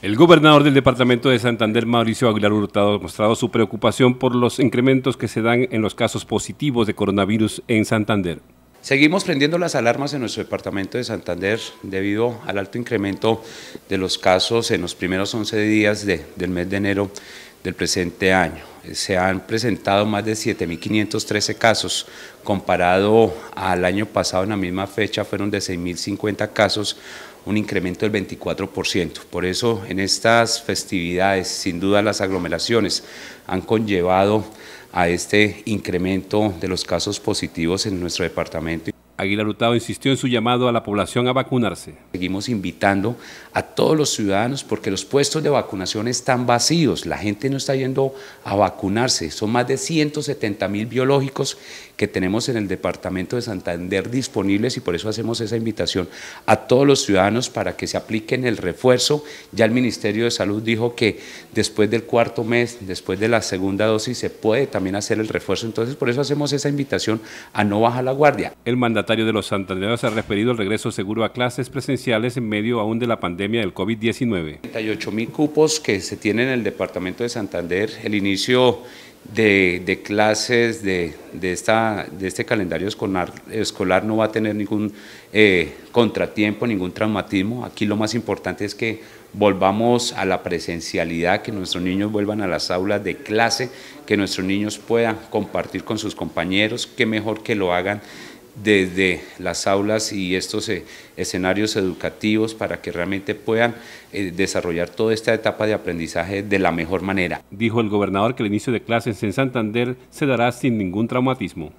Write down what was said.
El gobernador del departamento de Santander, Mauricio Aguilar Hurtado, ha mostrado su preocupación por los incrementos que se dan en los casos positivos de coronavirus en Santander. Seguimos prendiendo las alarmas en nuestro departamento de Santander debido al alto incremento de los casos en los primeros 11 días del mes de enero del presente año se han presentado más de 7.513 casos, comparado al año pasado en la misma fecha fueron de 6.050 casos, un incremento del 24%. Por eso en estas festividades, sin duda las aglomeraciones han conllevado a este incremento de los casos positivos en nuestro departamento. Aguilar Hurtado insistió en su llamado a la población a vacunarse. Seguimos invitando a todos los ciudadanos porque los puestos de vacunación están vacíos, la gente no está yendo a vacunarse. Son más de 170 mil biológicos que tenemos en el departamento de Santander disponibles y por eso hacemos esa invitación a todos los ciudadanos para que se apliquen el refuerzo. Ya el Ministerio de Salud dijo que después del cuarto mes, después de la segunda dosis, se puede también hacer el refuerzo. Entonces por eso hacemos esa invitación a no bajar la guardia. El mandatario mandatario de los santandereanos ha referido el regreso seguro a clases presenciales en medio aún de la pandemia del COVID-19. 38 mil cupos que se tienen en el departamento de Santander, el inicio de, clases de, esta, de este calendario escolar, escolar, no va a tener ningún eh, contratiempo, ningún traumatismo. Aquí lo más importante es que volvamos a la presencialidad, que nuestros niños vuelvan a las aulas de clase, que nuestros niños puedan compartir con sus compañeros, que mejor que lo hagan desde las aulas y estos eh, escenarios educativos para que realmente puedan eh, desarrollar toda esta etapa de aprendizaje de la mejor manera. Dijo el gobernador que el inicio de clases en Santander se dará sin ningún traumatismo.